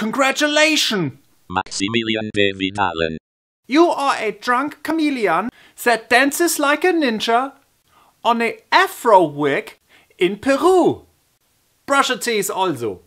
Congratulations! Maximilian de Vidalen. You are a drunk chameleon that dances like a ninja on a afro wig in Peru. Brush your teeth also.